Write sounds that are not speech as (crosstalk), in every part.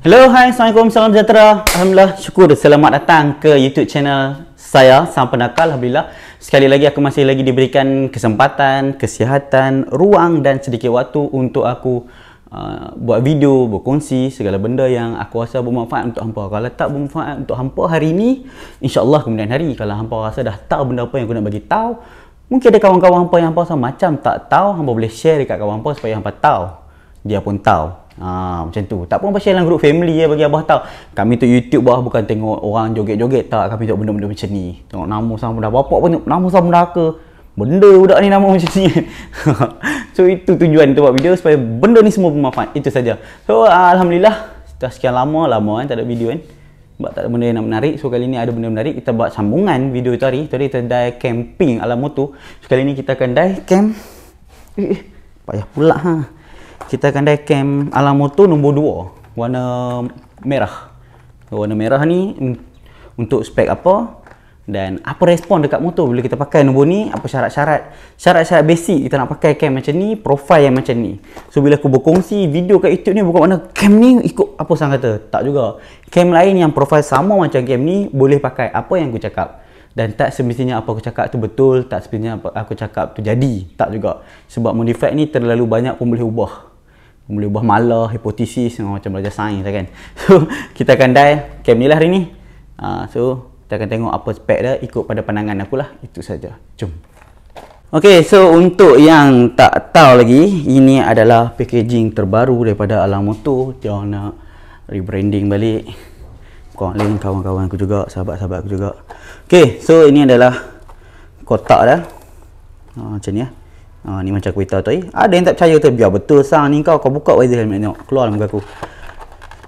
Hello, Hi, Assalamualaikum, Salam Sejahtera Alhamdulillah, syukur, selamat datang ke YouTube channel saya Sang Penakal, Alhamdulillah Sekali lagi aku masih lagi diberikan kesempatan, kesihatan, ruang dan sedikit waktu untuk aku uh, buat video, berkongsi segala benda yang aku rasa bermanfaat untuk hampa Kalau tak bermanfaat untuk hampa hari ini, insyaAllah kemudian hari Kalau hampa rasa dah tahu benda apa yang aku nak bagi tahu Mungkin ada kawan-kawan hampa yang hampa macam tak tahu Hampa boleh share dekat kawan hampa supaya hampa tahu Dia pun tahu Ah macam tu. Tak pun pasal dalam grup family ya bagi abah tahu. Kami tu YouTube bah bukan tengok orang joget-joget tak. Kami tengok benda-benda macam ni. Tengok nama sama dah bapa pun nama sama dah ke. Benda budak ni nama (laughs) macam ni. so itu tujuan tu buat video supaya benda ni semua bermanfaat. Itu saja. So alhamdulillah dah sekian lama lama kan tak ada video kan. Sebab tak ada benda yang nak menarik. So kali ni ada benda menarik. Kita buat sambungan video tu hari. Tadi kita dah camping alam motor. So kali ni kita akan dive camp. Eh, eh payah pula ha kita akan dari camp Alamoto nombor 2 warna merah warna merah ni untuk spek apa dan apa respon dekat motor bila kita pakai nombor ni apa syarat-syarat syarat-syarat basic kita nak pakai cam macam ni profile yang macam ni so bila aku berkongsi video kat YouTube ni bukan mana cam ni ikut apa sang kata tak juga cam lain yang profile sama macam cam ni boleh pakai apa yang aku cakap dan tak semestinya apa aku cakap tu betul tak semestinya apa aku cakap tu jadi tak juga sebab modified ni terlalu banyak pun boleh ubah boleh buah malah, hipotesis oh, macam belajar sains lah kan (laughs) so kita akan dial cam ni lah hari ni uh, so kita akan tengok apa spek dia ikut pada pandangan aku lah itu saja. jom ok so untuk yang tak tahu lagi ini adalah packaging terbaru daripada Alamoto dia nak rebranding balik kawan lain kawan-kawan aku juga sahabat-sahabat aku juga ok so ini adalah kotak dah. uh, macam ni lah Ha, ni macam kuita tu eh. Ada yang tak percaya tu. Biar ya, betul sang ni kau. Kau buka wazir helmet tengok. Keluar lah muka aku.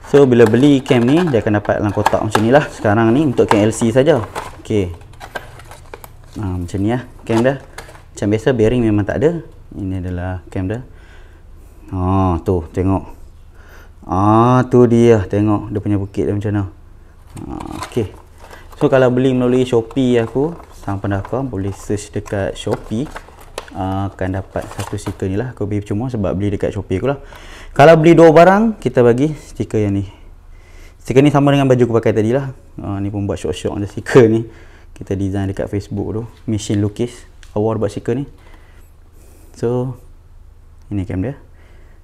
So bila beli cam ni. Dia akan dapat dalam kotak macam ni lah. Sekarang ni untuk cam LC saja. Okay. Ha, ah, macam ni lah. Cam dah. Macam biasa bearing memang tak ada. Ini adalah cam dah. Ha, tu tengok. Ah ha, tu dia. Tengok dia punya bukit dia macam mana. Ha, ah, okay. So kalau beli melalui Shopee aku. Sang pendakar boleh search dekat Shopee akan dapat satu stiker ni lah aku beli cuma sebab beli dekat Shopee aku lah kalau beli dua barang kita bagi stiker yang ni stiker ni sama dengan baju aku pakai tadi lah uh, ni pun buat shot-shot macam stiker ni kita design dekat Facebook tu mesin lukis award buat stiker ni so ini cam dia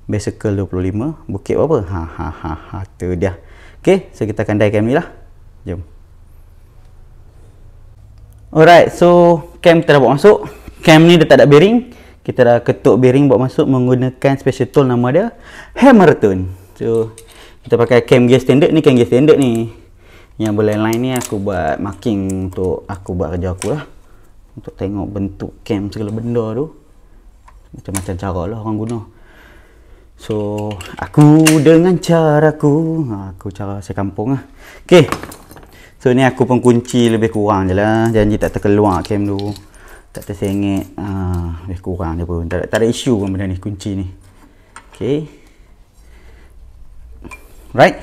bicycle 25 bukit apa ha ha ha ha tu dia ok so kita akan die cam ni lah jom alright so cam kita dah buat masuk cam ni dah tak ada bearing kita dah ketuk bearing buat masuk menggunakan special tool nama dia hammer turn. so kita pakai cam gear standard ni cam gear standard ni yang boleh lain ni aku buat marking untuk aku buat kerja aku lah untuk tengok bentuk cam segala benda tu macam-macam cara lah orang guna so aku dengan caraku ha, aku cara saya kampung lah ok so ni aku pun kunci lebih kurang je lah janji tak terkeluar cam tu tak tersengit ah uh, kurang je pun tak, tak ada isu pun benda ni kunci ni okey right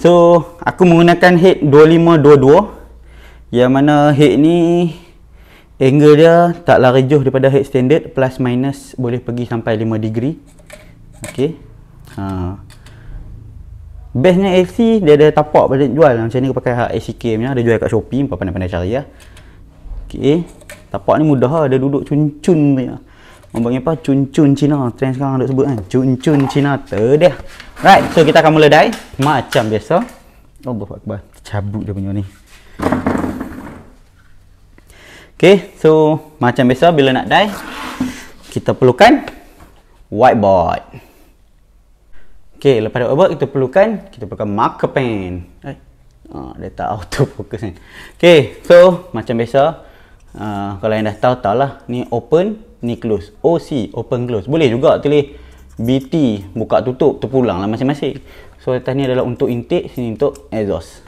so aku menggunakan head 2522 yang mana head ni angle dia tak lari jauh daripada head standard plus minus boleh pergi sampai 5 degree okey ha uh. bestnya AC dia ada tapak pada jual macam ni aku pakai hak ACK punya ada jual kat Shopee apa pandai-pandai cari lah ya. okey Tapak ni mudah lah. Dia duduk cun-cun ni lah. Orang panggil apa? Cun-cun Cina. Trend sekarang duk sebut kan. Cun-cun Cina. Terdeh. Right. So, kita akan mula dai. Eh. Macam biasa. Oh, Allah Akbar. Cabut dia punya ni. Okay. So, macam biasa bila nak dai. Kita perlukan whiteboard. Okay. Lepas whiteboard kita perlukan. Kita perlukan marker pen. Right. Oh, eh, ah, dia tak autofocus ni. Okay. So, macam biasa. Macam biasa uh, kalau yang dah tahu tahu lah ni open ni close OC oh, open close boleh juga tulis BT buka tutup tu pulang lah masing-masing so atas ni adalah untuk intake sini untuk exhaust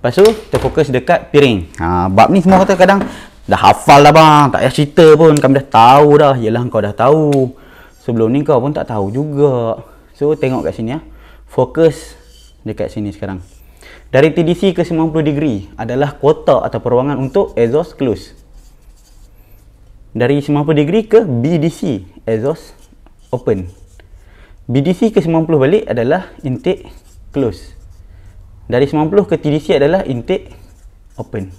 lepas tu kita fokus dekat piring ha, bab ni semua kata kadang dah hafal dah bang tak payah cerita pun kami dah tahu dah ialah kau dah tahu sebelum ni kau pun tak tahu juga so tengok kat sini ya fokus dekat sini sekarang dari TDC ke 90 degree adalah kotak atau peruangan untuk exhaust close dari 90 degree ke BDC exhaust open BDC ke 90 balik adalah intake close dari 90 ke TDC adalah intake open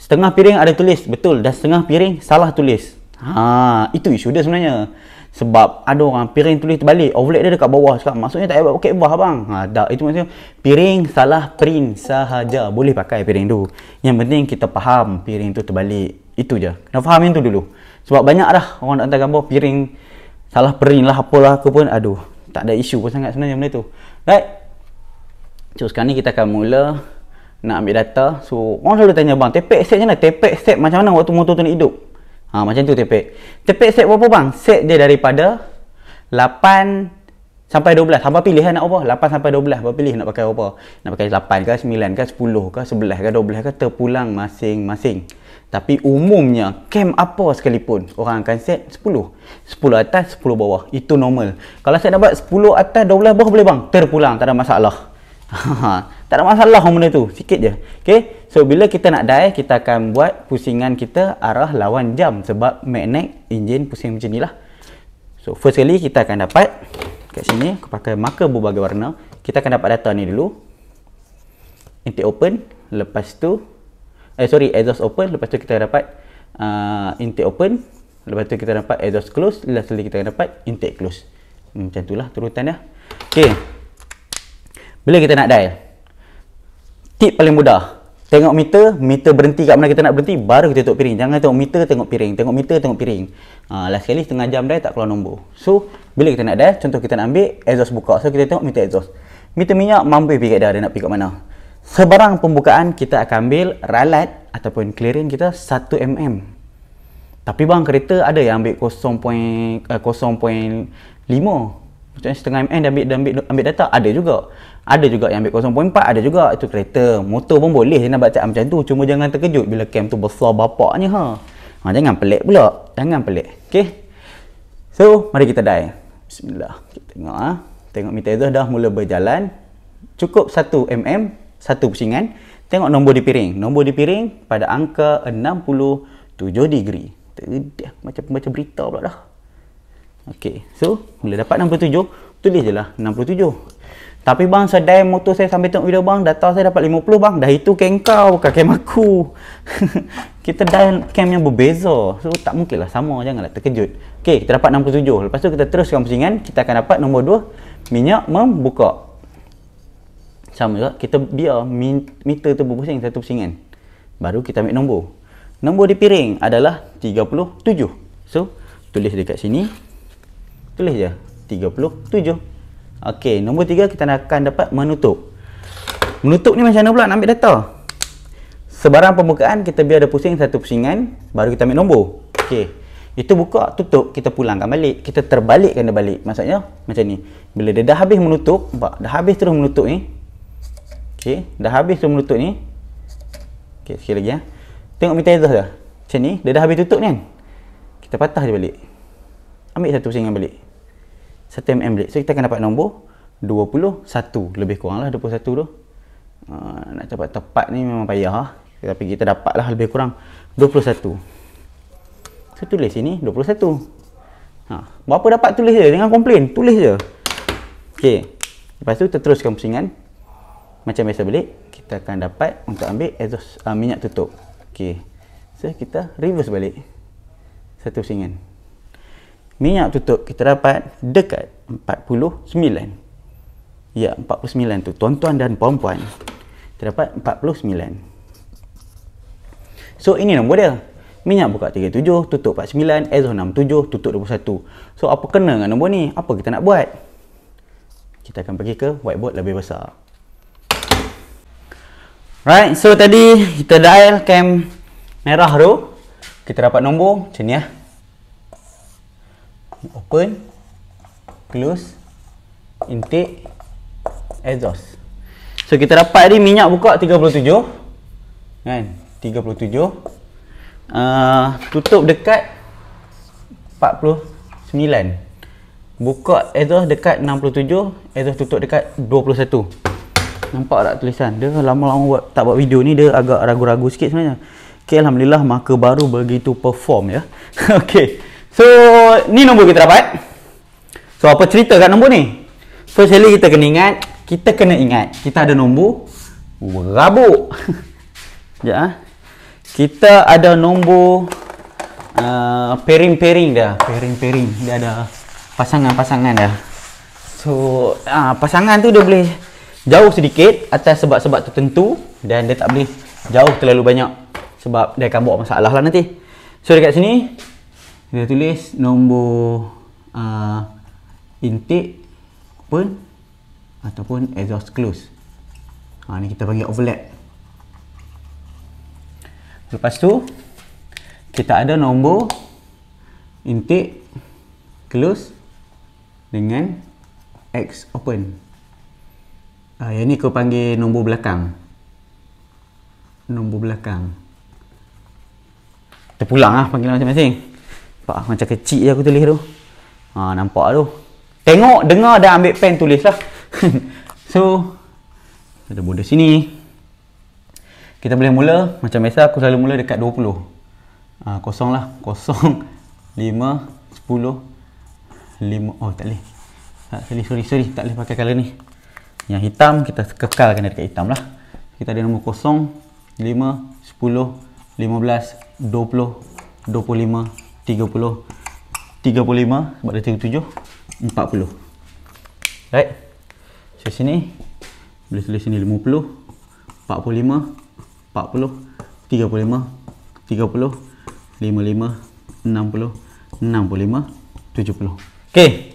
setengah piring ada tulis betul dan setengah piring salah tulis ha itu isu dia sebenarnya sebab ada orang piring tulis terbalik overlay dia dekat bawah sekarang maksudnya tak hebat pocket bawah abang ha tak itu maksudnya piring salah print sahaja boleh pakai piring tu yang penting kita faham piring tu terbalik itu je. Kena faham yang tu dulu. Sebab banyak dah orang nak hantar gambar piring salah pering lah apalah aku pun. Aduh, tak ada isu pun sangat sebenarnya benda tu. Right? So sekarang ni kita akan mula nak ambil data. So orang selalu tanya bang, tepek set macam mana? Tepek set macam mana waktu motor tu nak hidup? Ha, macam tu tepek. Tepek set berapa bang? Set dia daripada 8 sampai 12. Hampa pilih lah nak apa? 8 sampai 12. Hampa pilih nak pakai apa? Nak pakai 8 ke 9 ke 10 ke 11 ke 12 ke terpulang masing-masing. Tapi umumnya camp apa sekalipun orang akan set 10. 10 atas, 10 bawah. Itu normal. Kalau saya dapat 10 atas, 12 bawah boleh bang. Terpulang, tak ada masalah. (laughs) tak ada masalah orang benda tu. Sikit je. Okay? So bila kita nak die, kita akan buat pusingan kita arah lawan jam sebab magnet enjin pusing macam ni lah. So first kali kita akan dapat kat sini aku pakai marker berbagai warna. Kita akan dapat data ni dulu. Intake open. Lepas tu eh sorry exhaust open lepas tu kita dapat uh, intake open lepas tu kita dapat exhaust close last tu kita dapat intake close hmm, macam itulah turutan dia okey bila kita nak dial tip paling mudah tengok meter meter berhenti kat mana kita nak berhenti baru kita tutup piring jangan tengok meter tengok piring tengok meter tengok piring uh, last kali setengah jam dah tak keluar nombor so bila kita nak dial contoh kita nak ambil exhaust buka so kita tengok meter exhaust meter minyak mampu pergi kat dia, dia nak pergi kat mana sebarang pembukaan kita akan ambil ralat ataupun clearing kita 1mm tapi bang kereta ada yang ambil 0.5 eh, macam setengah mm dia ambil, dia ambil, ambil data ada juga ada juga yang ambil 0.4 ada juga itu kereta motor pun boleh nak baca macam tu cuma jangan terkejut bila cam tu besar bapaknya ha. ha jangan pelik pula jangan pelik okay so mari kita dah. bismillah kita tengok ha. tengok meter tu dah mula berjalan cukup 1 mm satu pusingan tengok nombor di piring nombor di piring pada angka 67 degree Tidak, macam pembaca berita pula dah ok so bila dapat 67 tulis je lah 67 tapi bang sedai motor saya sambil tengok video bang data saya dapat 50 bang dah itu kem kau bukan kem aku (laughs) kita dah kem yang berbeza so tak mungkin lah sama janganlah terkejut ok kita dapat 67 lepas tu kita teruskan pusingan kita akan dapat nombor 2 minyak membuka sama juga kita biar meter tu berpusing satu pusingan baru kita ambil nombor nombor di piring adalah 37 so tulis dekat sini tulis je 37 ok nombor 3 kita akan dapat menutup menutup ni macam mana pula nak ambil data sebarang pembukaan kita biar ada pusing satu pusingan baru kita ambil nombor ok itu buka tutup kita pulangkan balik kita terbalikkan dia balik maksudnya macam ni bila dia dah habis menutup dah habis terus menutup ni Okey, dah habis tu menutup ni. Okey, sekali lagi ya. Tengok metalizer dah. Macam ni, dia dah habis tutup ni kan. Kita patah dia balik. Ambil satu pusingan balik. 1 mm balik. So kita akan dapat nombor 21 lebih kurang kuranglah 21 tu. Uh, nak dapat tepat ni memang payah lah. Tapi kita dapat lah lebih kurang 21. So tulis sini 21. Ha, berapa dapat tulis je. dengan komplain. Tulis je. Okey. Lepas tu kita teruskan pusingan macam biasa balik kita akan dapat untuk ambil exhaust uh, minyak tutup okey so kita reverse balik satu pusingan minyak tutup kita dapat dekat 49 ya 49 tu tuan-tuan dan puan-puan kita dapat 49 so ini nombor dia minyak buka 37 tutup 49 exhaust 67 tutup 21 so apa kena dengan nombor ni apa kita nak buat kita akan pergi ke whiteboard lebih besar Right, so tadi kita dial cam merah tu. Kita dapat nombor macam ni lah. Open, close, intake, exhaust. So kita dapat ni minyak buka 37. Kan? 37. Uh, ah, tutup dekat 49. Buka exhaust dekat 67, exhaust tutup dekat 21. Nampak tak tulisan? Dia lama-lama buat, tak buat video ni dia agak ragu-ragu sikit sebenarnya. Okay, Alhamdulillah maka baru begitu perform ya. (laughs) okay. So, ni nombor kita dapat. So, apa cerita kat nombor ni? So, sekali kita kena ingat. Kita kena ingat. Kita ada nombor. Rabuk. Sekejap (laughs) ya. Ah. Kita ada nombor uh, pairing-pairing dah, Pairing-pairing. Dia ada pasangan-pasangan dah. So, uh, pasangan tu dia boleh jauh sedikit atas sebab-sebab tertentu dan dia tak boleh jauh terlalu banyak sebab dia akan buat masalah lah nanti so dekat sini dia tulis nombor uh, intake open ataupun exhaust close ha, ni kita bagi overlap lepas tu kita ada nombor intake close dengan X open Uh, yang ni aku panggil nombor belakang. Nombor belakang. Terpulang lah panggilan masing-masing. Nampak macam kecil je aku tulis tu. Ha, nampak tu. Tengok, dengar dan ambil pen tulis lah. (laughs) so, ada border sini. Kita boleh mula. Macam biasa aku selalu mula dekat 20. Ha, ah, kosong lah. Kosong. (laughs) lima sepuluh lima. Oh, tak boleh. Tak boleh. Sorry, sorry. Tak boleh pakai color ni yang hitam kita kekalkan dekat hitam lah kita ada nombor 0 5 10 15 20 25 30 35 sebab dia 37 40 right so sini boleh tulis sini 50 45 40 35 30 55 60 65 70 okey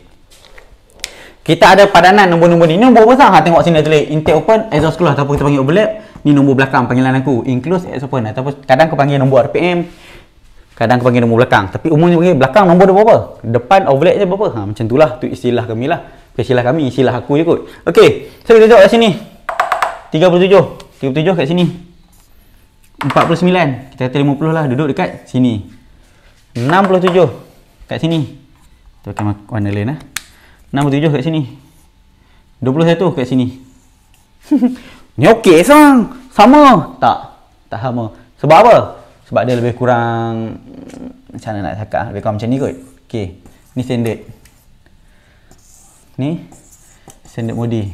kita ada padanan nombor-nombor ni. nombor besar ha tengok sini tadi. Intake open, exhaust close ataupun kita panggil overlap. Ni nombor belakang panggilan aku. Enclose, exhaust open ataupun kadang aku panggil nombor RPM. Kadang aku panggil nombor belakang. Tapi umumnya panggil belakang nombor dia berapa? Depan overlap je berapa? Ha macam itulah tu istilah kami lah. istilah kami, istilah aku je kot. Okey. So kita tengok kat sini. 37. 37 kat sini. 49. Kita kata 50 lah duduk dekat sini. 67 kat sini. Kita pakai warna lain lah. Eh. 67 kat sini 21 kat sini (laughs) Ni okey sang Sama Tak Tak sama Sebab apa? Sebab dia lebih kurang hmm, Macam mana nak cakap Lebih kurang macam ni kot Okay Ni standard Ni Standard body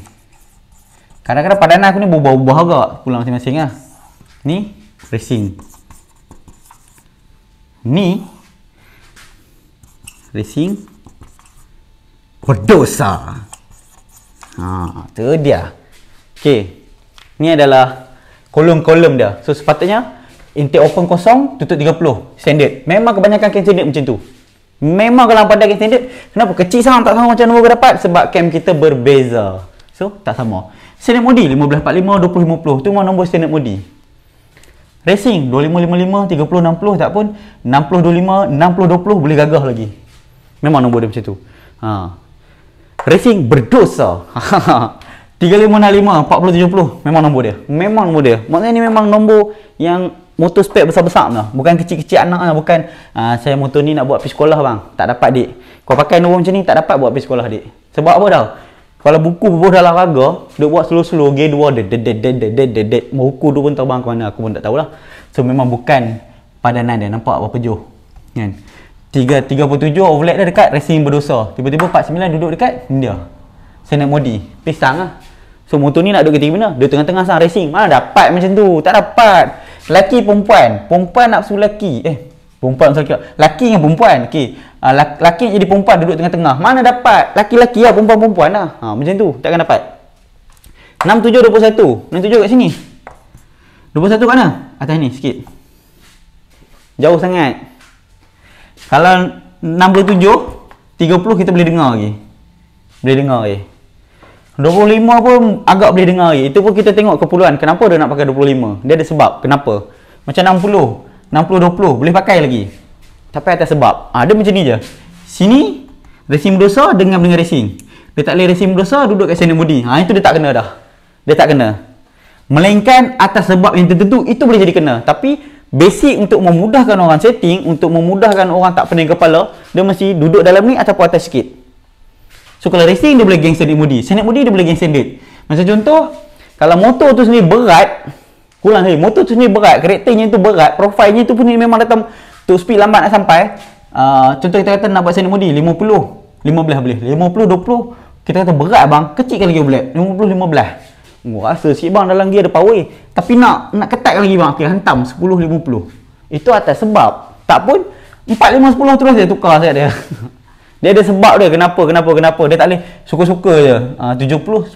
Kadang-kadang padanan aku ni berubah-ubah agak Pulang masing-masing lah Ni Racing Ni Racing berdosa. Ha, tu dia. Okey. Ni adalah kolom-kolom dia. So sepatutnya intake open kosong, tutup 30. Standard. Memang kebanyakan cam standard macam tu. Memang kalau pada cam standard, kenapa kecil sangat tak sama macam nombor kau dapat? Sebab cam kita berbeza. So tak sama. Standard modi 1545 2050 tu mah nombor standard modi. Racing 2555 3060 tak pun 6025 6020 boleh gagah lagi. Memang nombor dia macam tu. Ha. Racing berdosa. 355 (laughs) 4070 memang nombor dia. Memang nombor dia. Maknanya ni memang nombor yang motor spek besar-besar lah. Bukan kecil-kecil anak lah. Bukan uh, saya motor ni nak buat pergi sekolah bang. Tak dapat dik. Kau pakai nombor macam ni tak dapat buat pergi sekolah dik. Sebab apa dah? Kalau buku berbuah dalam raga, duk buat slow-slow, g 2 dia dead dead dead dead dead dead dead. Buku tu pun terbang ke mana aku pun tak tahulah. So memang bukan padanan dia. Nampak apa jauh. Kan? Yeah. 37 overlap dah dekat racing berdosa tiba-tiba 49 duduk dekat India saya nak modi pisang lah so motor ni nak duduk ketika mana dia tengah-tengah sang racing mana dapat macam tu tak dapat lelaki perempuan perempuan nak suruh lelaki eh perempuan nak suruh lelaki dengan perempuan okay. Ah, lelaki jadi perempuan duduk tengah-tengah mana dapat lelaki-lelaki lah perempuan-perempuan lah ha, macam tu takkan dapat 6721 67 kat sini 21 kat mana atas ni sikit jauh sangat 6721 kalau 67 30 kita boleh dengar lagi Boleh dengar lagi 25 pun agak boleh dengar lagi Itu pun kita tengok kepuluhan Kenapa dia nak pakai 25 Dia ada sebab Kenapa Macam 60 60-20 Boleh pakai lagi Tapi atas sebab ha, Dia macam ni je Sini Resim berdosa dengan dengan resim Dia tak boleh resim berdosa Duduk kat sini body ha, ah, Itu dia tak kena dah Dia tak kena Melainkan atas sebab yang tertentu Itu boleh jadi kena Tapi basic untuk memudahkan orang setting untuk memudahkan orang tak pening kepala dia mesti duduk dalam ni ataupun atas sikit so kalau racing dia boleh geng standard mudi standard mudi dia boleh geng standard macam contoh kalau motor tu sendiri berat kurang lagi motor tu sendiri berat keretanya tu berat profilnya tu pun memang datang tu speed lambat nak sampai uh, contoh kita kata nak buat standard mudi 50 15 boleh 50 20 kita kata berat bang kecil kan lagi boleh 50 15 Oh, rasa si bang dalam gear ada power eh. Tapi nak nak ketatkan lagi bang. Okey, hentam 10-50. Itu atas sebab. Tak pun 4-5-10 terus dia tukar saya dia. (laughs) dia ada sebab dia. Kenapa, kenapa, kenapa. Dia tak boleh suka-suka je. Ah, uh, 70-10.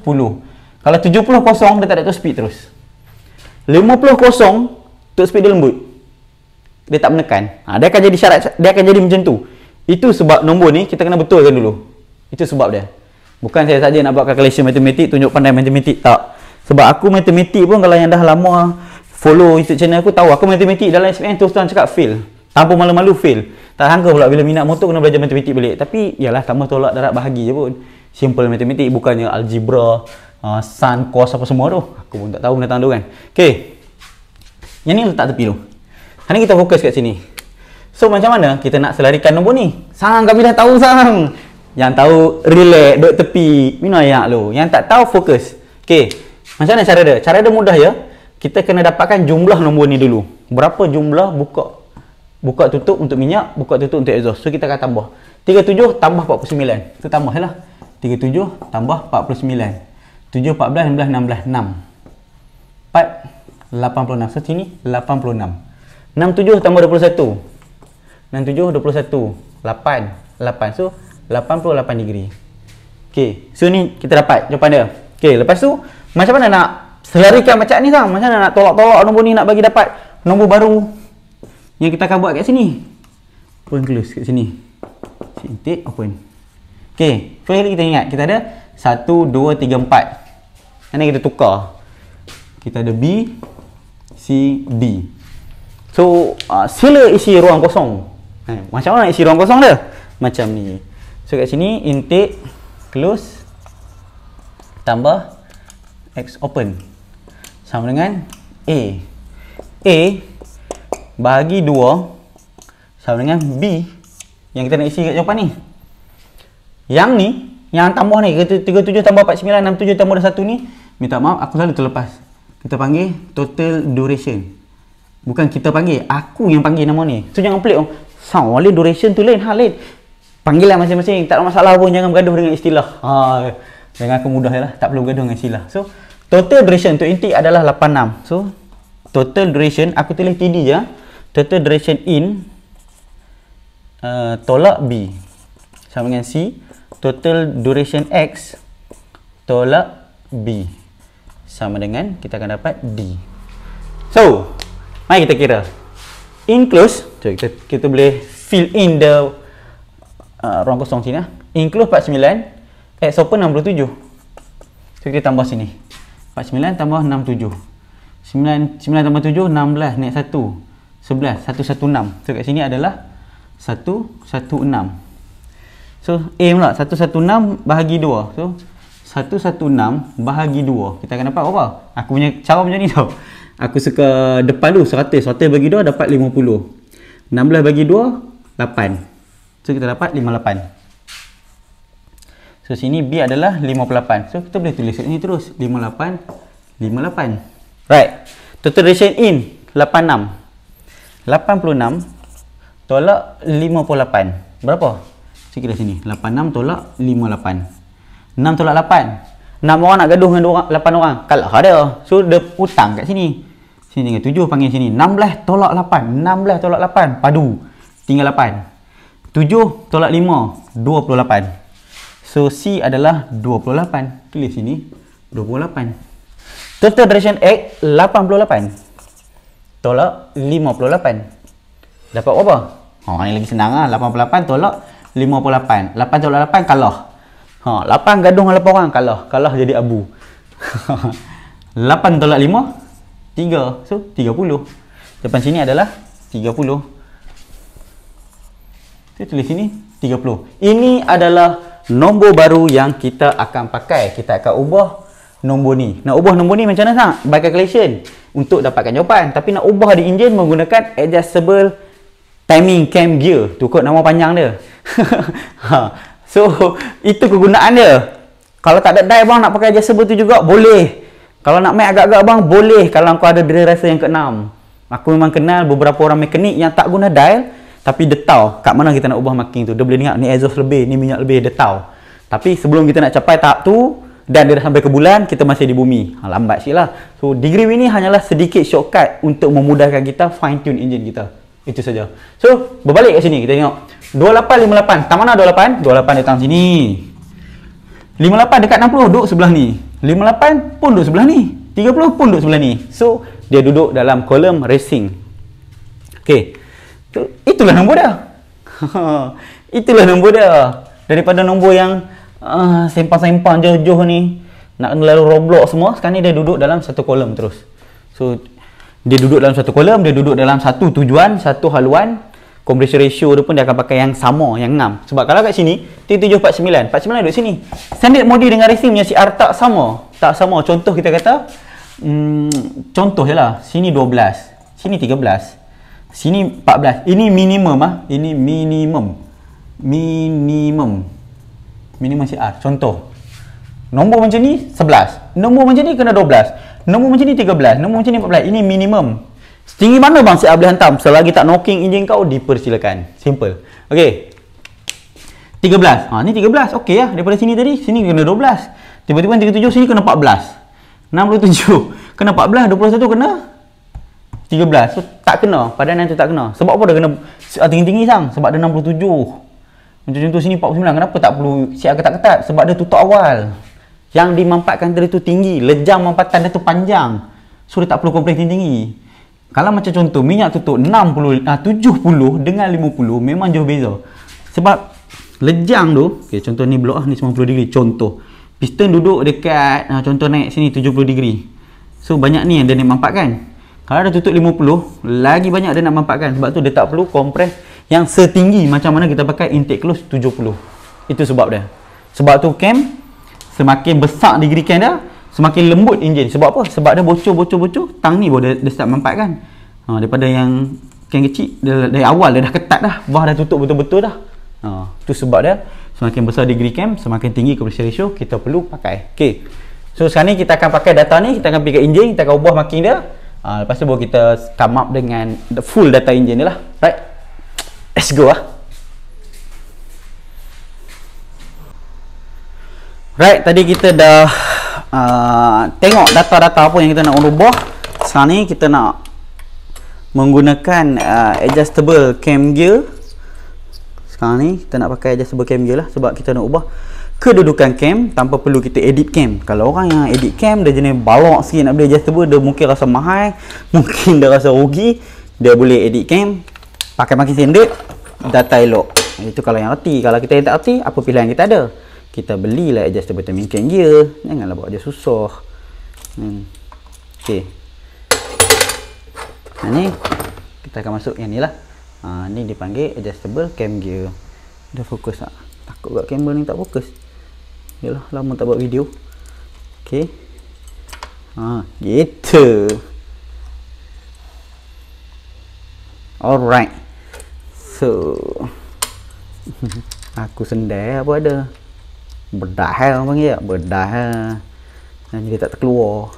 Kalau 70 kosong, dia tak ada tu speed terus. 50 kosong, tu speed dia lembut. Dia tak menekan. Ha, dia akan jadi syarat, dia akan jadi macam tu. Itu sebab nombor ni, kita kena betulkan dulu. Itu sebab dia. Bukan saya saja nak buat calculation matematik, tunjuk pandai matematik, tak. Sebab aku matematik pun kalau yang dah lama follow YouTube channel aku tahu aku matematik dalam SPM tu tuan cakap fail. Tanpa malu-malu fail. Tak sangka pula bila minat motor kena belajar matematik balik. Tapi yalah, tambah tolak darat bahagi je pun. Simple matematik bukannya algebra, uh, sun, cos apa semua tu. Aku pun tak tahu benda tu kan. Okay. Yang ni letak tepi tu. Hari kita fokus kat sini. So macam mana kita nak selarikan nombor ni? Sang kami dah tahu sang. Yang tahu relax, duduk tepi, minum ayak lu. Yang tak tahu fokus. Okey. Macam mana cara dia? Cara dia mudah ya. Kita kena dapatkan jumlah nombor ni dulu. Berapa jumlah buka buka tutup untuk minyak, buka tutup untuk exhaust. So kita akan tambah. 37 tambah 49. Tu tambah ya lah. 37 tambah 49. 7, 14, 15, 16, 6. 4, 86. So sini 86. 67 tambah 21. 67, 21. 8, 8. So 88 degree. Okey, so ni kita dapat jawapan dia. Okey, lepas tu macam mana nak selarikan macam ni sang? Macam mana nak tolak-tolak nombor ni nak bagi dapat nombor baru yang kita akan buat kat sini? Open close kat sini. Cintik open. Okey, first kali kita ingat kita ada 1 2 3 4. Mana kita tukar? Kita ada B C D. So, uh, sila isi ruang kosong. Eh, macam mana isi ruang kosong dia? Macam ni. So kat sini intake close tambah x open sama dengan a. A bahagi 2 sama dengan b yang kita nak isi kat jawapan ni. Yang ni yang tambah ni 37 tambah 49 67 tambah 1 ni minta maaf aku selalu terlepas. Kita panggil total duration. Bukan kita panggil, aku yang panggil nama ni. Tu jangan pelik. Oh. Sound oleh duration tu lain hal lain panggil lah masing-masing tak ada masalah pun jangan bergaduh dengan istilah ha dengan aku mudah lah tak perlu bergaduh dengan istilah so total duration untuk inti adalah 86 so total duration aku tulis TD je ah. total duration in uh, tolak B sama dengan C total duration X tolak B sama dengan kita akan dapat D so mari kita kira in close kita, kita boleh fill in the uh, ruang kosong sini lah. Include 49 add eh, sopan 67 so kita tambah sini 49 tambah 67 9, 9 tambah 7 16 naik 1 11 116 so kat sini adalah 116 so A lah, 116 bahagi 2 so 116 bahagi 2 kita akan dapat berapa? aku punya cara macam ni tau aku suka depan tu 100 100 bagi 2 dapat 50 16 bagi 2 8 So kita dapat 58. So sini B adalah 58. So kita boleh tulis sini terus 58 58. Right. Total ration in 86. 86 tolak 58. Berapa? Cik kira sini 86 tolak 58. 6 tolak 8. 6 orang nak gaduh dengan orang, 8 orang. Kalah dia. So dia hutang kat sini. Sini tinggal 7 panggil sini. 16 tolak 8. 16 tolak 8. Padu. Tinggal 8. 7 tolak 5 28 so C adalah 28 tulis sini 28 total direction X 88 tolak 58 dapat berapa? Oh, ha, ini lagi senang lah 88 tolak 58 8 tolak 8 kalah ha, 8 gaduh dengan 8 orang kalah kalah jadi abu 8 (laughs) tolak 5 3 so 30 depan sini adalah 30 saya tulis sini 30. Ini adalah nombor baru yang kita akan pakai. Kita akan ubah nombor ni. Nak ubah nombor ni macam mana tak? By calculation untuk dapatkan jawapan. Tapi nak ubah di engine menggunakan adjustable timing cam gear. Tu kot nama panjang dia. (laughs) Ha. so, itu kegunaan dia. Kalau tak ada die bang nak pakai adjustable tu juga boleh. Kalau nak main agak-agak bang boleh kalau aku ada dia rasa yang ke-6. Aku memang kenal beberapa orang mekanik yang tak guna dial tapi dia tahu kat mana kita nak ubah marking tu. Dia boleh dengar ni exhaust lebih, ni minyak lebih, dia tahu. Tapi sebelum kita nak capai tahap tu dan dia dah sampai ke bulan, kita masih di bumi. Ha, lambat sikit lah. So degree wheel ni hanyalah sedikit shortcut untuk memudahkan kita fine tune engine kita. Itu saja. So berbalik kat sini kita tengok. 2858. Tak mana 28? 28 datang sini. 58 dekat 60 duduk sebelah ni. 58 pun duduk sebelah ni. 30 pun duduk sebelah ni. So dia duduk dalam kolom racing. Okay itulah nombor dia. (laughs) itulah nombor dia. Daripada nombor yang uh, ah, sempang-sempang jauh-jauh ni nak lalu roblox semua sekarang ni dia duduk dalam satu kolom terus. So dia duduk dalam satu kolom, dia duduk dalam satu tujuan, satu haluan. Compression ratio dia pun dia akan pakai yang sama, yang 6. Sebab kalau kat sini, T749, 49 duduk sini. Standard modi dengan racing punya CR tak sama. Tak sama. Contoh kita kata, hmm, contoh je lah. Sini 12, sini 13. Sini 14. Ini minimum ah. Ini minimum. Minimum. Minimum si CR. Contoh. Nombor macam ni 11. Nombor macam ni kena 12. Nombor macam ni 13. Nombor macam ni 14. Ini minimum. Setinggi mana bang CR boleh hantam? Selagi tak knocking engine kau, dipersilakan. Simple. Okey. 13. Ha, ni 13. Okay lah. Daripada sini tadi, sini kena 12. Tiba-tiba 37, sini kena 14. 67. Kena 14. 21 kena 13 so tak kena padanan tu tak kena sebab apa dia kena ah, tinggi-tinggi sang sebab dia 67 macam contoh sini 49 kenapa tak perlu siap tak ketat sebab dia tutup awal yang dimampatkan dia tu tinggi lejang mampatan dia tu panjang so dia tak perlu komplain tinggi-tinggi kalau macam contoh minyak tutup 60 ah, 70 dengan 50 memang jauh beza sebab lejang tu okay, contoh ni blok ah, ni 90 degree contoh piston duduk dekat ah, contoh naik sini 70 degree so banyak ni yang dia nak mampat kan kalau dah tutup 50, lagi banyak dia nak mampatkan. Sebab tu dia tak perlu compress yang setinggi macam mana kita pakai intake close 70. Itu sebab dia. Sebab tu cam, semakin besar degree cam dia, semakin lembut enjin. Sebab apa? Sebab dia bocor-bocor-bocor, tang ni boleh dia start mampatkan. Ha, daripada yang cam kecil, dia, dari awal dia dah ketat dah. Bah dah tutup betul-betul dah. Ha, itu sebab dia. Semakin besar degree cam, semakin tinggi compression ratio, kita perlu pakai. Okay. So sekarang ni kita akan pakai data ni, kita akan pergi ke enjin, kita akan ubah marking dia uh, lepas tu baru kita come up dengan the full data engine ni lah right let's go lah right tadi kita dah uh, tengok data-data apa yang kita nak ubah sekarang ni kita nak menggunakan uh, adjustable cam gear sekarang ni kita nak pakai adjustable cam gear lah sebab kita nak ubah kedudukan cam tanpa perlu kita edit cam kalau orang yang edit cam dia jenis balok sikit nak beli adjustable dia mungkin rasa mahal (laughs) mungkin dia rasa rugi dia boleh edit cam pakai makin standard data elok itu kalau yang erti kalau kita yang tak erti apa pilihan kita ada kita belilah adjustable timing cam gear janganlah bawa dia susah hmm. ok nah, ni kita akan masuk yang ni lah ha, ni dipanggil adjustable cam gear dia fokus tak takut kat camera ni tak fokus Yalah, lama tak buat video. Okey. Ha, gitu. Alright. So (laughs) aku sendai apa ada? Bedah ah bang ya, bedah ah. Dan dia tak terkeluar.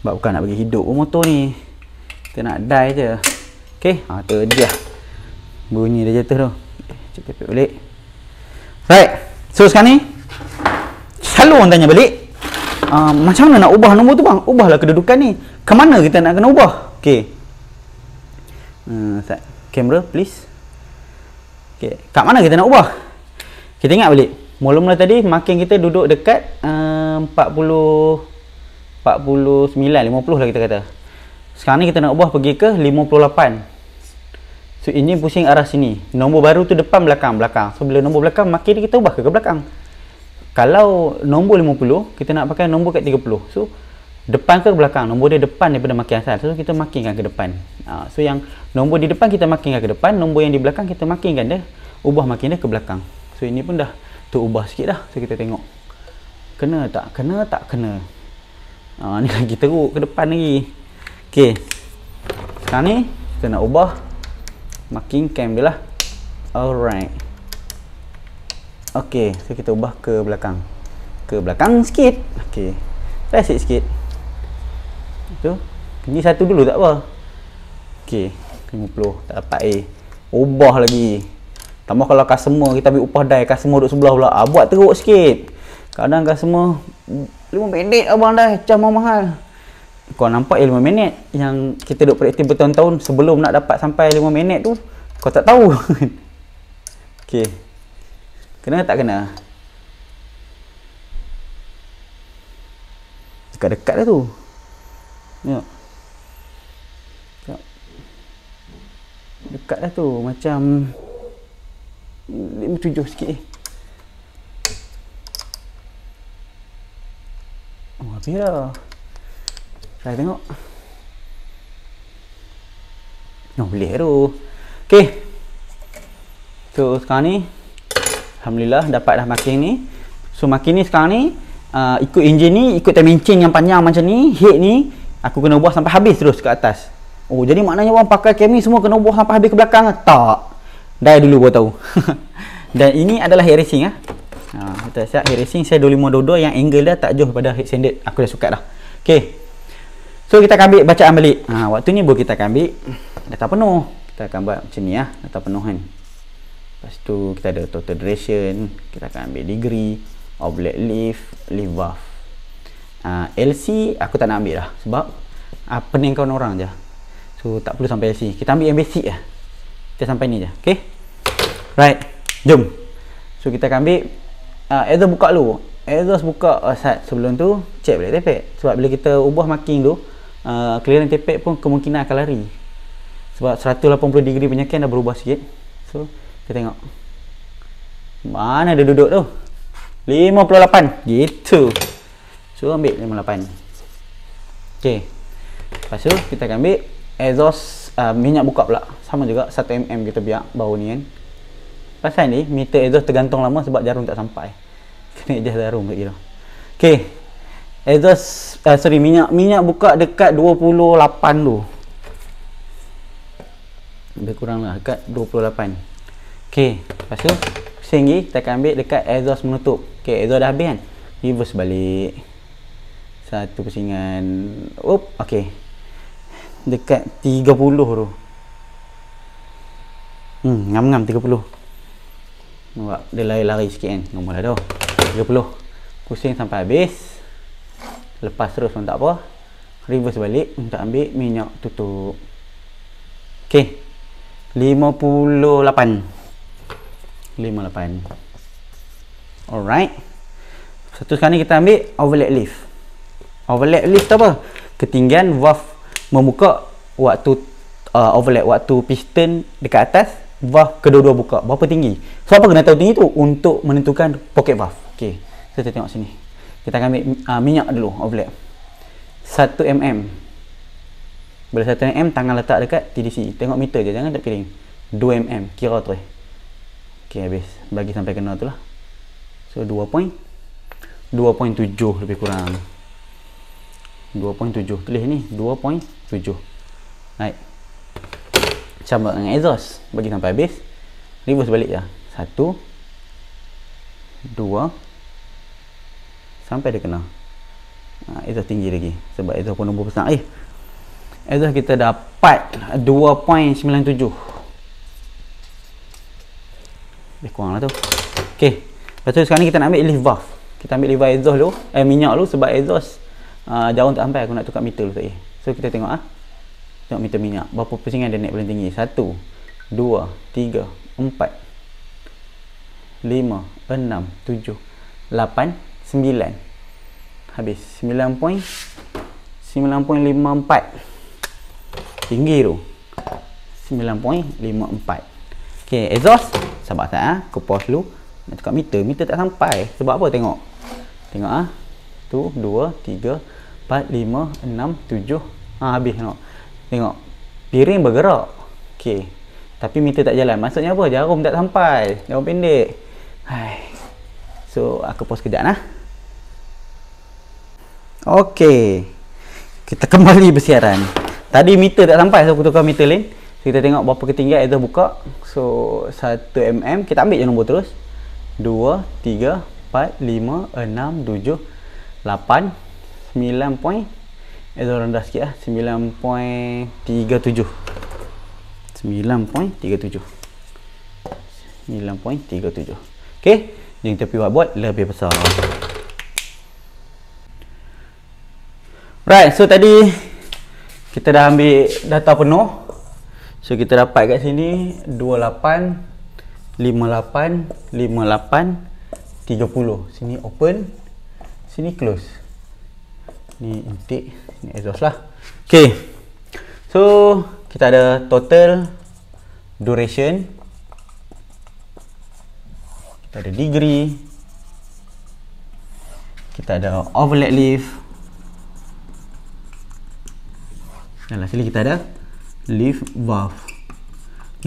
Sebab bukan nak bagi hidup pun motor ni. Kita nak die je. Okey, ha tu dia. Bunyi dia jatuh tu. Cepat-cepat balik. Baik. Right. So sekarang ni Selalu orang tanya balik uh, Macam mana nak ubah nombor tu bang? Ubahlah kedudukan ni Ke mana kita nak kena ubah? Okay hmm, uh, Kamera please Okay Kat mana kita nak ubah? Kita ingat balik Mula-mula tadi makin kita duduk dekat uh, 40 49, 50 lah kita kata Sekarang ni kita nak ubah pergi ke 58 So enjin pusing arah sini. Nombor baru tu depan belakang belakang. So bila nombor belakang makin kita ubah ke, ke belakang. Kalau nombor 50 kita nak pakai nombor kat 30. So depan ke belakang nombor dia depan daripada makin asal. So kita makinkan ke depan. Ha, so yang nombor di depan kita makinkan ke depan, nombor yang di belakang kita makinkan dia ubah makin dia ke belakang. So ini pun dah tu ubah sikit dah. So kita tengok. Kena tak? Kena tak kena? Ha, (laughs) ni lagi teruk ke depan lagi. Okey. Sekarang ni kita nak ubah marking camp dia lah alright ok so kita ubah ke belakang ke belakang sikit ok reset sikit tu kunci satu dulu tak apa ok 50 tak dapat A eh. ubah lagi tambah kalau customer kita ambil upah die customer duduk sebelah pula ah, buat teruk sikit kadang customer 5 minit abang dah macam mahal kau nampak 5 minit yang kita duk praktis bertahun-tahun sebelum nak dapat sampai 5 minit tu kau tak tahu (laughs) okey kena tak kena dekat-dekat dah tu tengok dekat dah tu macam tujuh sikit eh oh, habis dah saya tengok. Noh boleh tu. Okey. So sekarang ni alhamdulillah dapat dah makin ni. So makin ni sekarang ni uh, ikut enjin ni, ikut dimension yang panjang macam ni, head ni aku kena buah sampai habis terus ke atas. Oh jadi maknanya orang pakai kami semua kena buah sampai habis ke belakang ke? Lah? Tak. Dah dulu buat tahu. (laughs) Dan ini adalah head racing ah. Ha, ah, kita siap head racing saya 25 dodo yang angle dia tak jauh pada head standard. Aku dah suka dah. Okey. So kita akan ambil bacaan balik. Ha, waktu ni boleh kita akan ambil data penuh. Kita akan buat macam ni lah. Ya, data penuh kan. Lepas tu kita ada total duration. Kita akan ambil degree. Oblate leaf. Leaf ha, buff. Uh, LC aku tak nak ambil lah sebab uh, pening kau orang je so tak perlu sampai LC kita ambil yang basic lah kita sampai ni je okay? right jom so kita akan ambil uh, ah, Ezos buka dulu Ezos buka uh, sebelum tu check balik tepek sebab bila kita ubah marking tu uh, ah, clearing tepek pun kemungkinan akan lari sebab 180 degree penyakian dah berubah sikit so kita tengok mana dia duduk tu 58 gitu so ambil 58 ok lepas tu kita akan ambil exhaust uh, minyak buka pula sama juga 1mm kita biar bau ni kan pasal ni meter exhaust tergantung lama sebab jarum tak sampai (laughs) kena adjust jarum ke dia ok Exhaust uh, sorry minyak minyak buka dekat 28 tu. Lebih kurang lah dekat 28. Okay. Lepas tu pusing lagi kita akan ambil dekat exhaust menutup. Okay. Exhaust dah habis kan. Reverse balik. Satu pusingan. Oop. Okay. Dekat 30 tu. Hmm. Ngam-ngam 30. Nampak dia lari-lari sikit kan. Nombor dah tu. 30. Pusing sampai habis lepas terus pun tak apa reverse balik untuk ambil minyak tutup ok 58 58 alright satu sekarang ni kita ambil overlap lift overlap lift apa ketinggian valve membuka waktu uh, overlap waktu piston dekat atas valve kedua-dua buka berapa tinggi so apa kena tahu tinggi tu untuk menentukan pocket valve ok kita tengok sini kita akan ambil uh, minyak dulu overlap 1 mm bila 1 mm tangan letak dekat TDC tengok meter je jangan tak piring 2 mm kira tu eh ok habis bagi sampai kena tu lah so 2 point 2.7 lebih kurang 2.7 tulis ni 2.7 naik cuba dengan exhaust bagi sampai habis reverse balik je 1 2 sampai dia kena ha, Ezra tinggi lagi sebab Ezra pun nombor besar eh Ezra kita dapat 2.97 lebih kurang lah tu ok lepas tu sekarang ni kita nak ambil lift valve kita ambil lift exhaust dulu eh minyak dulu sebab exhaust uh, jauh tak sampai aku nak tukar meter dulu tadi so kita tengok ah ha? tengok meter minyak berapa pusingan dia naik paling tinggi 1 2 3 4 5 6 7 8 Sembilan habis sembilan sembilan poin poin lima empat tinggi tu empat ok exhaust sabar tak eh? aku pause dulu nak cakap meter meter tak sampai sebab apa tengok tengok ah eh? 1 2 3 4 5 6 7 ha, habis tengok tengok piring bergerak ok tapi meter tak jalan maksudnya apa jarum tak sampai jarum pendek Hai. so aku pause kejap lah eh? Okey. Kita kembali bersiaran. Tadi meter tak sampai so aku tukar meter lain. So, kita tengok berapa ketinggian air terbuka. So 1 mm kita ambil je nombor terus. 2345678 point air eh, terlalu rendah sikit lah 9.37 9.37 9.37 ok jadi kita pergi buat, buat lebih besar Right, so tadi kita dah ambil data penuh. So kita dapat kat sini 28 58 58 30. Sini open, sini close. Ni intake, ni exhaust lah. Okay. So kita ada total duration kita ada degree kita ada overlap lift Dan last sekali kita ada lift valve.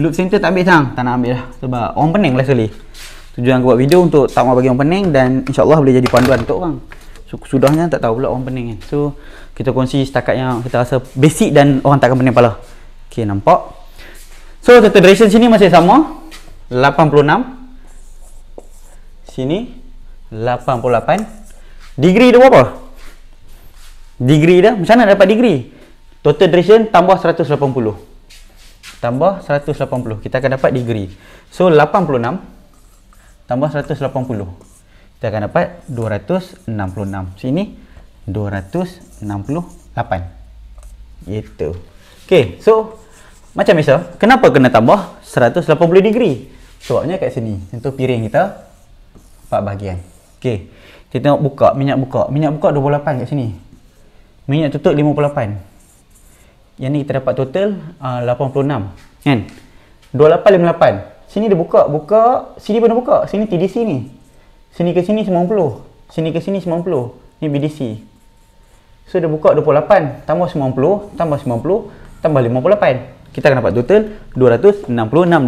Loop center tak ambil sang, tak nak ambil lah sebab orang pening last sekali. Tujuan aku buat video untuk tak mau bagi orang pening dan insyaAllah boleh jadi panduan untuk orang. So, sudahnya tak tahu pula orang pening kan. So kita kongsi setakat yang kita rasa basic dan orang takkan pening kepala. Okey nampak. So tetap duration sini masih sama 86 sini 88 degree dia berapa? Degree dah macam mana dapat degree? total duration tambah 180 tambah 180 kita akan dapat degree so 86 tambah 180 kita akan dapat 266 sini 268 gitu Okay, so macam biasa kenapa kena tambah 180 degree sebabnya kat sini contoh piring kita 4 bahagian Okay, kita tengok buka minyak buka minyak buka 28 kat sini minyak tutup 58 ok yang ni kita dapat total ah, uh, 86 kan 2858 sini dia buka buka sini pun dia buka sini TDC ni sini ke sini 90 sini ke sini 90 ni BDC so dia buka 28 tambah 90 tambah 90 tambah 58 kita akan dapat total 266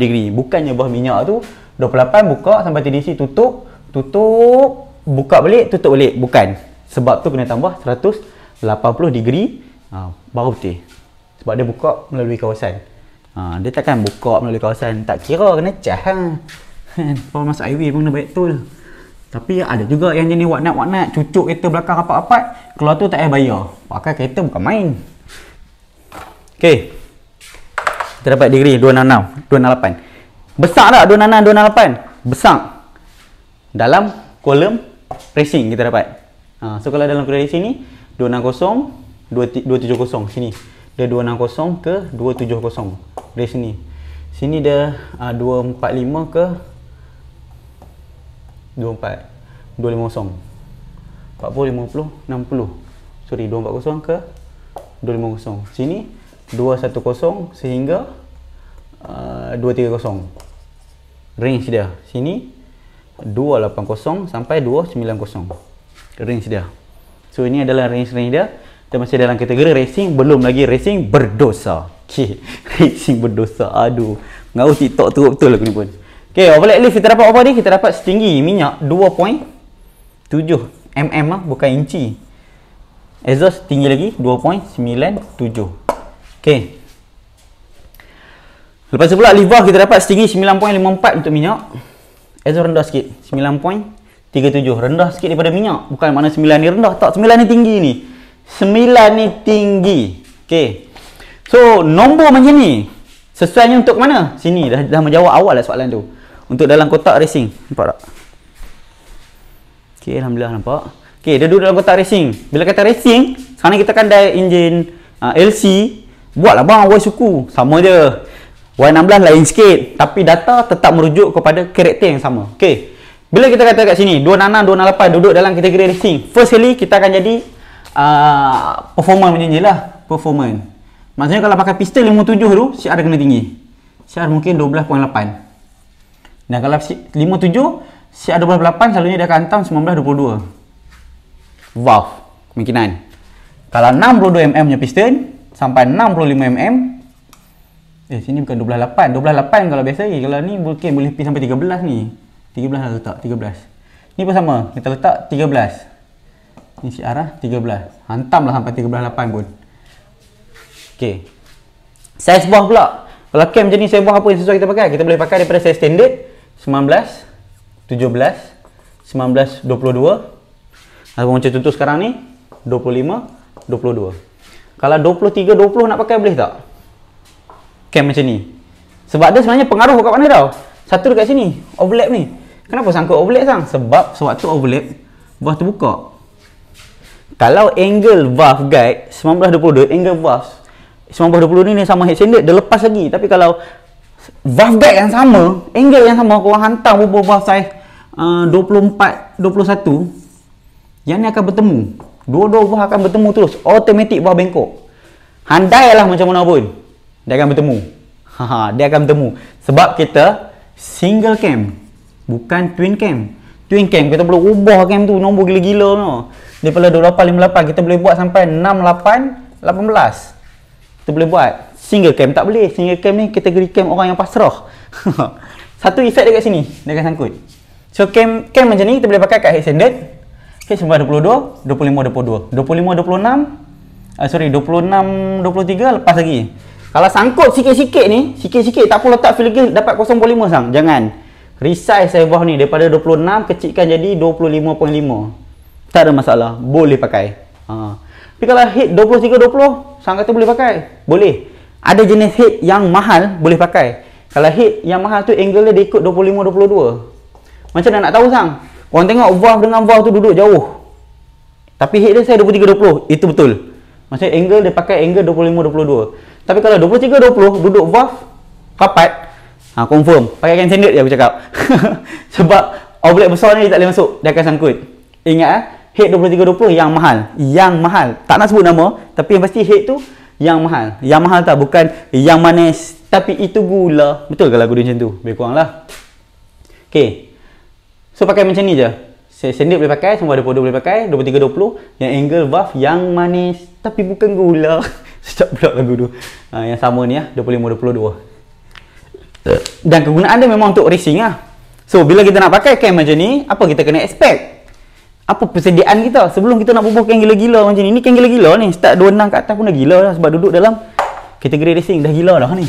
degree bukannya buah minyak tu 28 buka sampai TDC tutup tutup buka balik tutup balik bukan sebab tu kena tambah 180 degree uh, ah, baru putih sebab dia buka melalui kawasan ha, dia takkan buka melalui kawasan tak kira kena cah ha. kalau masuk highway pun kena baik tu tapi ada juga yang jenis waknat-waknat cucuk kereta belakang rapat-rapat keluar tu tak payah bayar pakai kereta bukan main ok kita dapat degree 266 268 besar tak 266 268 besar dalam kolom racing kita dapat ha, so kalau dalam kolom racing ni 260 270 sini dia 260 ke 270 dari sini sini dia aa, ah, 245 ke 24 250 40, 50 sorry 240 ke 250 sini 210 sehingga aa, ah, 230 range dia sini 280 sampai 290 range dia so ini adalah range-range dia kita masih dalam kategori racing belum lagi racing berdosa okey (laughs) racing berdosa aduh ngau TikTok tu betul aku ni pun Okay, overlap lift kita dapat apa ni kita dapat setinggi minyak 2.7 mm ah bukan inci exhaust tinggi lagi 2.97 okey lepas tu pula lift bar kita dapat setinggi 9.54 untuk minyak exhaust rendah sikit 9. 37 rendah sikit daripada minyak bukan mana 9 ni rendah tak 9 ni tinggi ni 9 ni tinggi okey so nombor macam ni sesuainya untuk mana sini dah dah menjawab awal lah soalan tu untuk dalam kotak racing nampak tak okey alhamdulillah nampak okey dia duduk dalam kotak racing bila kata racing sekarang ni kita kan dah enjin uh, LC buatlah bang Y suku sama je Y16 lain sikit tapi data tetap merujuk kepada karakter yang sama okey bila kita kata kat sini 266 268 duduk dalam kategori racing firstly kita akan jadi Ah, performance macam ni lah performance maksudnya kalau pakai pistol 57 tu CR kena tinggi CR mungkin 12.8 dan kalau si 57 CR 12.8 selalunya dia akan hantam 19.22 valve kemungkinan kalau 62mm punya piston sampai 65mm eh sini bukan 12.8 12.8 kalau biasa lagi kalau ni mungkin boleh pi sampai 13 ni 13 lah letak 13 ni pun sama kita letak 13 ni CR lah 13 hantam lah sampai 13.8 pun ok saiz buah pula kalau cam macam ni saiz buah apa yang sesuai kita pakai kita boleh pakai daripada saiz standard 19 17 19 22 ataupun macam contoh sekarang ni 25 22 kalau 23 20 nak pakai boleh tak cam macam ni sebab dia sebenarnya pengaruh kat mana tau satu dekat sini overlap ni kenapa sangkut overlap sang sebab sewaktu overlap buah terbuka kalau angle valve guide 1920 angle valve 1920 ni ni sama head standard dia lepas lagi tapi kalau valve guide yang sama angle yang sama korang hantar bubur valve saiz uh, 24 21 yang ni akan bertemu dua-dua valve akan bertemu terus automatic valve bengkok lah macam mana pun dia akan bertemu Haha, (laughs) dia akan bertemu sebab kita single cam bukan twin cam twin cam kita boleh ubah cam tu nombor gila-gila tu no daripada 2858 kita boleh buat sampai 6818 kita boleh buat single cam tak boleh single cam ni kategori cam orang yang pasrah (laughs) satu efek dekat sini dekat sangkut so cam cam macam ni kita boleh pakai kat head standard head 922 25 22 25 26 uh, sorry 26 23 lepas lagi kalau sangkut sikit-sikit ni sikit-sikit tak perlu letak filler dapat 0.5 sang jangan resize saya bawah ni daripada 26 kecilkan jadi 25.5 tak ada masalah boleh pakai ha. tapi kalau head 23-20 sangat tu boleh pakai boleh ada jenis head yang mahal boleh pakai kalau head yang mahal tu angle dia, dia ikut 25-22 macam mana nak tahu sang korang tengok valve dengan valve tu duduk jauh tapi head dia saya 23-20 itu betul maksudnya angle dia pakai angle 25-22 tapi kalau 23-20 duduk valve rapat ha, confirm pakai kain standard je aku cakap (laughs) sebab oblet besar ni tak boleh masuk dia akan sangkut ingat eh Hate 2320 yang mahal. Yang mahal. Tak nak sebut nama. Tapi yang pasti hate tu yang mahal. Yang mahal tak. Bukan yang manis. Tapi itu gula. Betul ke lagu dia macam tu? Lebih kurang lah. Okay. So pakai macam ni je. Sendir boleh pakai. Semua ada podo boleh pakai. 2320. Yang angle buff. Yang manis. Tapi bukan gula. Sejak (laughs) pula lagu tu. Ha, yang sama ni lah. 2522. Dan kegunaan dia memang untuk racing lah. So bila kita nak pakai cam macam ni. Apa kita kena expect? apa persediaan kita sebelum kita nak bubuh kan gila-gila macam ni ni kan gila-gila ni start dua enam kat atas pun dah gila lah sebab duduk dalam kategori racing dah gila lah ni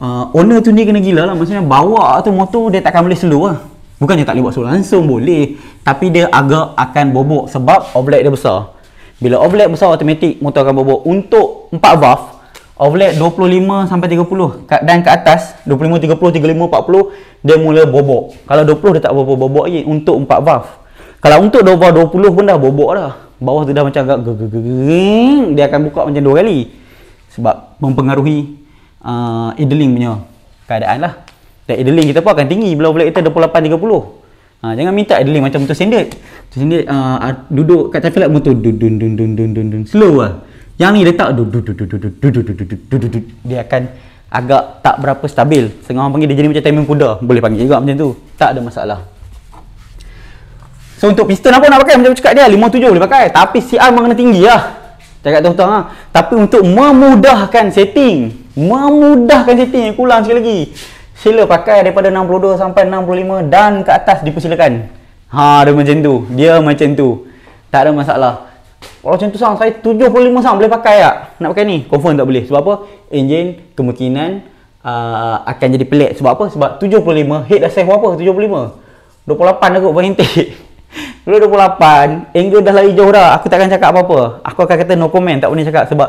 uh, owner tu ni kena gila lah maksudnya bawa tu motor dia takkan boleh slow lah bukannya tak boleh buat slow langsung boleh tapi dia agak akan bobok sebab oblet dia besar bila oblet besar automatik motor akan bobok untuk 4 valve oblet 25 sampai 30 dan ke atas 25, 30, 35, 40 dia mula bobok kalau 20 dia tak bobok-bobok lagi untuk 4 valve kalau untuk Dova 20 pun dah bobok dah. Bawah tu dah macam agak gegegeng. Dia akan buka macam dua kali. Sebab mempengaruhi uh, idling punya keadaan lah. Dan idling kita pun akan tinggi. Belum boleh kita 28-30. Uh, ha, jangan minta idling macam motor sendit. Motor sendit uh, duduk kat tafilat motor. Dun, dun, dun, dun, dun, dun, dun. Slow lah. Yang ni letak. Dia akan agak tak berapa stabil. Sengah orang panggil dia jadi macam timing kuda. Boleh panggil juga macam tu. Tak ada masalah. So untuk piston apa nak pakai macam cakap dia 57 boleh pakai tapi CR memang kena tinggi lah Cakap tuan-tuan lah Tapi untuk memudahkan setting Memudahkan setting aku ulang sekali lagi Sila pakai daripada 62 sampai 65 dan ke atas dipersilakan Ha dia macam tu Dia macam tu Tak ada masalah kalau macam tu sang, saya 75 sang boleh pakai tak? Nak pakai ni? Confirm tak boleh. Sebab apa? Enjin kemungkinan uh, akan jadi pelik. Sebab apa? Sebab 75, head dah save apa? 75. 28 dah kot, berhenti. (laughs) 2028. 28, angle dah lari jauh dah. Aku takkan cakap apa-apa. Aku akan kata no comment, tak boleh cakap sebab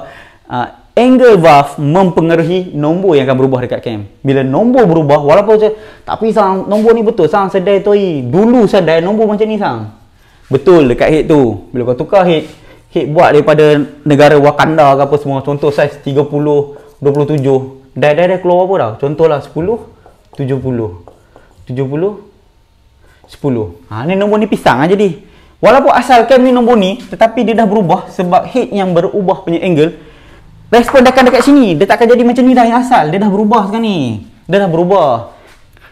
uh, angle valve mempengaruhi nombor yang akan berubah dekat cam. Bila nombor berubah, walaupun macam, tapi sang, nombor ni betul, sang sedai tu Dulu sedai nombor macam ni sang. Betul dekat head tu. Bila kau tukar head, head buat daripada negara Wakanda ke apa semua. Contoh saiz 30, 27. Dai-dai keluar apa dah? Contohlah 10, 70. 70, 10. Ha, ni nombor ni pisang lah jadi. Walaupun asalkan ni nombor ni, tetapi dia dah berubah sebab head yang berubah punya angle. Respon dia akan dekat sini. Dia tak akan jadi macam ni dah yang asal. Dia dah berubah sekarang ni. Dia dah berubah.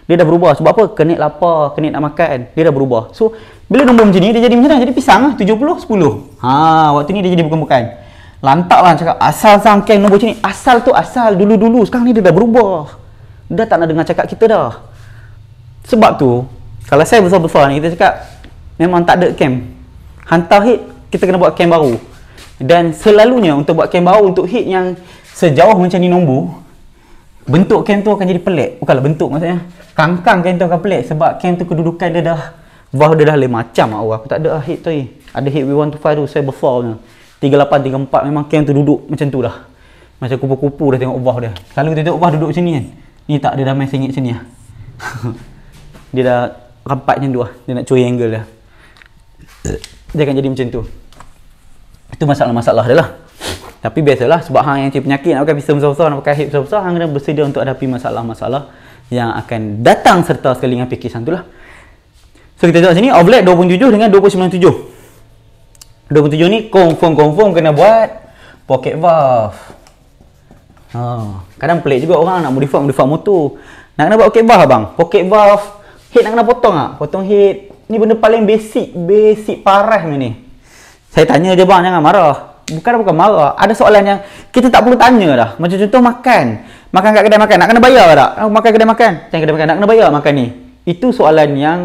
Dia dah berubah. Sebab apa? Kenik lapar, kenik nak makan. Dia dah berubah. So, bila nombor macam ni, dia jadi macam ni. Jadi pisang lah. 70, 10. Ha, waktu ni dia jadi bukan-bukan. Lantak lah cakap, asal sangkeng nombor macam ni. Asal tu asal. Dulu-dulu. Sekarang ni dia dah berubah. Dia dah tak nak dengar cakap kita dah. Sebab tu, kalau saya besar-besar ni kita cakap memang tak ada camp hantar hit kita kena buat camp baru dan selalunya untuk buat camp baru untuk hit yang sejauh macam ni nombor bentuk camp tu akan jadi pelik bukanlah bentuk maksudnya kangkang camp tu akan pelik sebab camp tu kedudukan dia dah bah dia dah lain macam aku aku tak ada lah hit tu eh. ada hit we want to fire tu saya besar punya 38, 34 memang camp tu duduk macam tu lah macam kupu-kupu dah tengok bah dia selalu kita tengok bah duduk macam ni kan ni tak ada damai sengit macam ni lah (laughs) dia dah rampat macam tu lah. Dia nak curi angle dia. Dia akan jadi macam tu. Itu masalah-masalah dia lah. Tapi biasalah sebab hang yang cari penyakit nak pakai pisau besar-besar, nak pakai hip besar-besar, hang kena bersedia untuk hadapi masalah-masalah yang akan datang serta sekali dengan PK tu lah. So kita tengok sini overlap 27 dengan 297. 27 ni confirm-confirm kena buat pocket valve. oh, kadang pelik juga orang nak modify modify motor. Nak kena buat pocket valve abang. Pocket valve Head nak kena potong tak? Potong head. Ni benda paling basic. Basic parah ni Saya tanya je bang jangan marah. Bukan bukan marah. Ada soalan yang kita tak perlu tanya dah. Macam contoh makan. Makan kat kedai makan. Nak kena bayar tak? Makan kedai makan. tengah kedai makan. Nak kena bayar makan ni. Itu soalan yang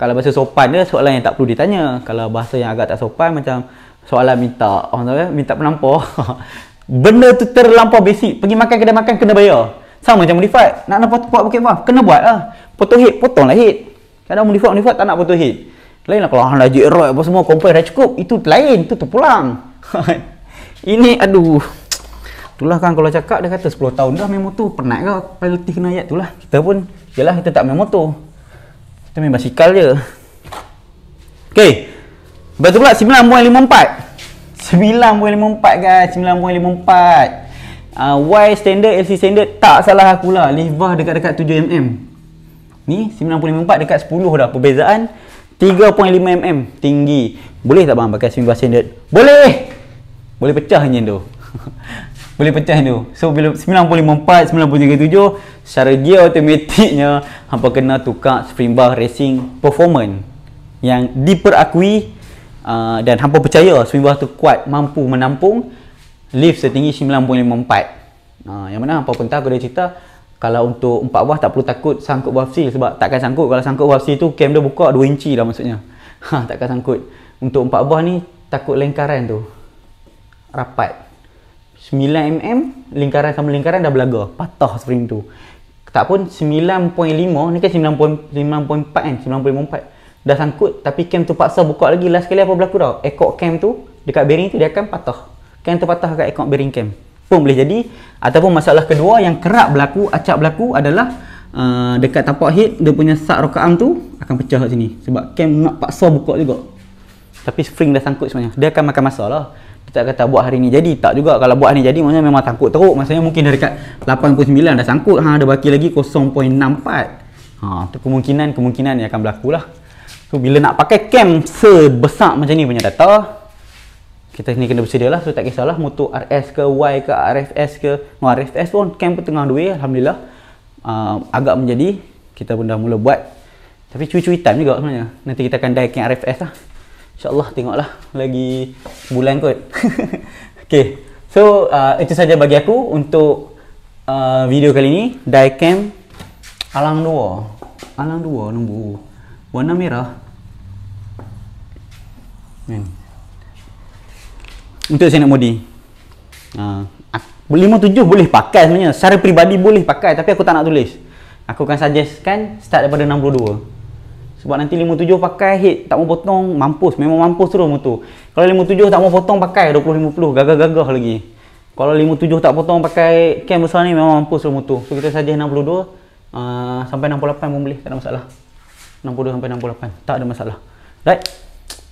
kalau bahasa sopan dia soalan yang tak perlu ditanya. Kalau bahasa yang agak tak sopan macam soalan minta. Orang ya, Minta penampor. (laughs) benda tu terlampau basic. Pergi makan kedai makan kena bayar. Sama macam modified. Nak nak buat bukit faf, kena buat lah. Potong hit, potong potonglah head. Kadang modified, modified tak nak potong hit. Lain lah kalau dah jik apa semua, compare dah cukup. Itu lain, itu terpulang. (laughs) Ini aduh. Itulah kan kalau cakap dia kata 10 tahun dah main motor, penat ke penalty kena ayat itulah. Kita pun, jelah kita tak main motor. Kita main basikal je. Okay. Lepas tu pula 9.54. 9.54 guys, 9.54 uh, Y standard LC standard tak salah aku lah Levah dekat-dekat 7mm Ni 954 dekat 10 dah perbezaan 3.5mm tinggi Boleh tak bang pakai swing bar standard? Boleh! Boleh pecah ni tu (laughs) Boleh pecah tu So bila 954, 937 Secara gear automaticnya Hampa kena tukar swing bar racing performance Yang diperakui uh, Dan hampa percaya swing bar tu kuat Mampu menampung lift setinggi 9.54 ha, yang mana apa pun tak aku dah cerita kalau untuk empat buah tak perlu takut sangkut buah seal sebab takkan sangkut kalau sangkut buah seal tu cam dia buka 2 inci lah maksudnya (laughs) ha, takkan sangkut untuk empat buah ni takut lingkaran tu rapat 9mm lingkaran sama lingkaran dah berlagak patah spring tu tak pun 9.5 ni kan 9.4 kan 9.4 dah sangkut tapi cam tu paksa buka lagi last kali apa berlaku tau ekor cam tu dekat bearing tu dia akan patah kain terpatah kat ekor bearing cam pun boleh jadi ataupun masalah kedua yang kerap berlaku acak berlaku adalah uh, dekat tapak head dia punya sak rokaan tu akan pecah kat sini sebab cam nak paksa buka juga tapi spring dah sangkut sebenarnya dia akan makan masa lah kita kata buat hari ni jadi tak juga kalau buat hari ni jadi maknanya memang sangkut teruk maksudnya mungkin dari dekat 89 dah sangkut ha, ada baki lagi 0.64 ha, tu kemungkinan kemungkinan yang akan berlaku lah so bila nak pakai cam sebesar macam ni punya data kita ni kena bersedia lah so tak kisahlah mutu RS ke Y ke RFS ke no, RFS pun camp pun tengah duit Alhamdulillah uh, agak menjadi kita pun dah mula buat tapi cuci-cuci time juga sebenarnya nanti kita akan die RFS lah insyaAllah tengoklah lagi bulan kot (laughs) Okay so uh, itu saja bagi aku untuk uh, video kali ni die camp Alang 2 Alang 2 nombor warna merah Amin hmm untuk saya nak modi ha. uh, 57 boleh pakai sebenarnya secara peribadi boleh pakai tapi aku tak nak tulis aku akan suggestkan start daripada dua. sebab nanti lima tujuh pakai hit tak mau potong mampus memang mampus terus motor kalau tujuh tak mau potong pakai puluh lima puluh gagah-gagah lagi kalau lima tujuh tak potong pakai cam besar ni memang mampus terus motor so kita suggest 62 uh, ha, sampai 68 pun boleh tak ada masalah Enam puluh dua sampai enam puluh lapan tak ada masalah right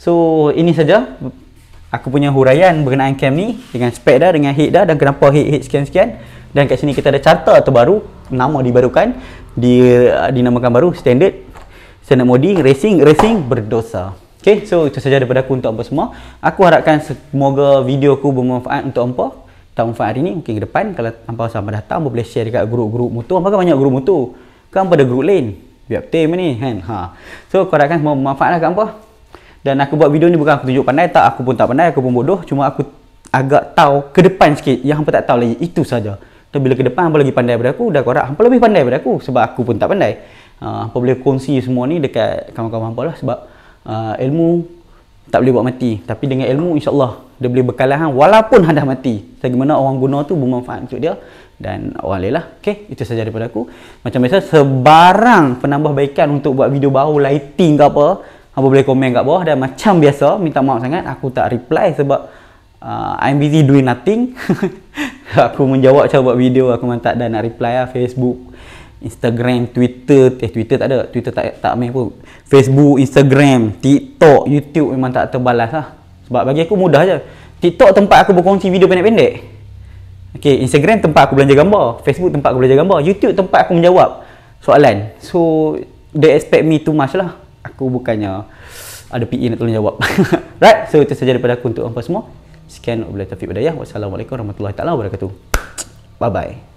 so ini saja aku punya huraian berkenaan cam ni dengan spek dah dengan head dah dan kenapa head head sekian sekian dan kat sini kita ada carta terbaru nama dibarukan di eh, dinamakan baru standard standard modi racing racing berdosa Okay, so itu saja daripada aku untuk apa semua. Aku harapkan semoga video aku bermanfaat untuk hampa. Tak bermanfaat hari ni, mungkin ke depan. Kalau hampa sama datang, hampa boleh share dekat grup-grup motor. apa kan banyak grup motor. Kan pada grup lain. Biar team ni, kan? Ha. So, aku harapkan semua bermanfaat lah kat hampa. Dan aku buat video ni bukan aku tunjuk pandai tak, aku pun tak pandai, aku pun bodoh. Cuma aku agak tahu ke depan sikit yang hampa tak tahu lagi. Itu saja. Tapi bila ke depan hampa lagi pandai daripada aku, dah korang hampa lebih pandai daripada aku sebab aku pun tak pandai. Uh, ah, apa boleh kongsi semua ni dekat kawan-kawan hampa lah sebab uh, ilmu tak boleh buat mati. Tapi dengan ilmu insyaAllah dia boleh bekalan hang walaupun hang (laughs) dah mati. Bagaimana orang guna tu bermanfaat untuk dia dan orang lain lah. Okay, itu saja daripada aku. Macam biasa, sebarang penambah baikan untuk buat video baru, lighting ke apa, Hampa boleh komen kat bawah dan macam biasa minta maaf sangat aku tak reply sebab uh, I'm busy doing nothing (laughs) aku menjawab cara buat video aku memang tak ada nak reply lah Facebook Instagram, Twitter, eh Twitter tak ada, Twitter tak tak main pun. Facebook, Instagram, TikTok, YouTube memang tak terbalas lah. Sebab bagi aku mudah je. TikTok tempat aku berkongsi video pendek-pendek. Okay, Instagram tempat aku belanja gambar. Facebook tempat aku belanja gambar. YouTube tempat aku menjawab soalan. So, they expect me too much lah aku bukannya ada PE nak tolong jawab (laughs) right so itu saja daripada aku untuk hangpa semua sekian wabillahi taufiq wassalamualaikum warahmatullahi taala wabarakatuh bye bye